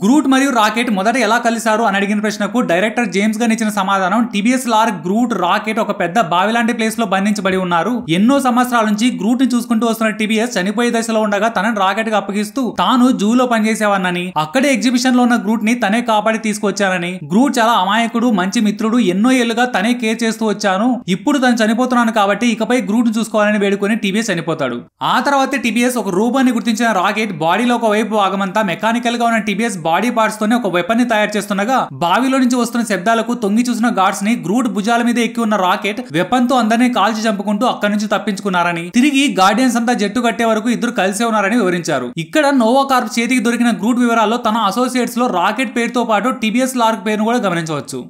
గ్రూట్ మరియు రాకెట్ మొదట ఎలా కలిశారు అని అడిగిన ప్రశ్నకు డైరెక్టర్ జేమ్స్ గన్ ఇచ్చిన సమాధానం టీబీఎస్ లార్ గ్రూట్ రాకెట్ ఒక పెద్ద బావి లాంటి ప్లేస్ లో బంధించబడి ఉన్నారు ఎన్నో సంవత్సరాల నుంచి గ్రూట్ ని చూసుకుంటూ వస్తున్న టీబీఎస్ చనిపోయే దశలో ఉండగా తనని రాకెట్ గా అప్పగిస్తూ తాను జూ లో పనిచేసేవానని అక్కడే ఎగ్జిబిషన్ లో ఉన్న గ్రూట్ ని తనే కాపాడి తీసుకొచ్చానని గ్రూట్ చాలా అమాయకుడు మంచి మిత్రుడు ఎన్నో ఏళ్లుగా తనే కేర్ చేస్తూ వచ్చాను ఇప్పుడు తను చనిపోతున్నాను కాబట్టి ఇకపై గ్రూట్ ను చూసుకోవాలని వేడుకొని టీబీఎస్ చనిపోతాడు ఆ తర్వాత టీబీఎస్ ఒక రూపాన్ని గుర్తించిన రాకెట్ బాడీలో ఒక వైపు భాగమంతా మెకానికల్ గా ఉన్న టీబీఎస్ బాడీ పార్ట్స్ తోనే ఒక వెపన్ ని తయారు చేస్తుండగా బావిలో నుంచి వస్తున్న శబ్దాలకు తొంగి చూసిన గార్డ్స్ ని గ్రూట్ భుజాల మీద ఎక్కి ఉన్న రాకెట్ వెపన్ తో అందరినీ కాల్చి చంపుకుంటూ అక్కడి నుంచి తప్పించుకున్నారని తిరిగి గార్డియన్స్ అంతా జట్టు కట్టే వరకు ఇద్దరు కలిసే ఉన్నారని వివరించారు ఇక్కడ నోవా కార్ప్ చేతికి దొరికిన గ్రూట్ వివరాల్లో తన అసోసియేట్స్ లో రాకెట్ పేరుతో పాటు టీబీఎస్ లార్క్ పేరును కూడా గమనించవచ్చు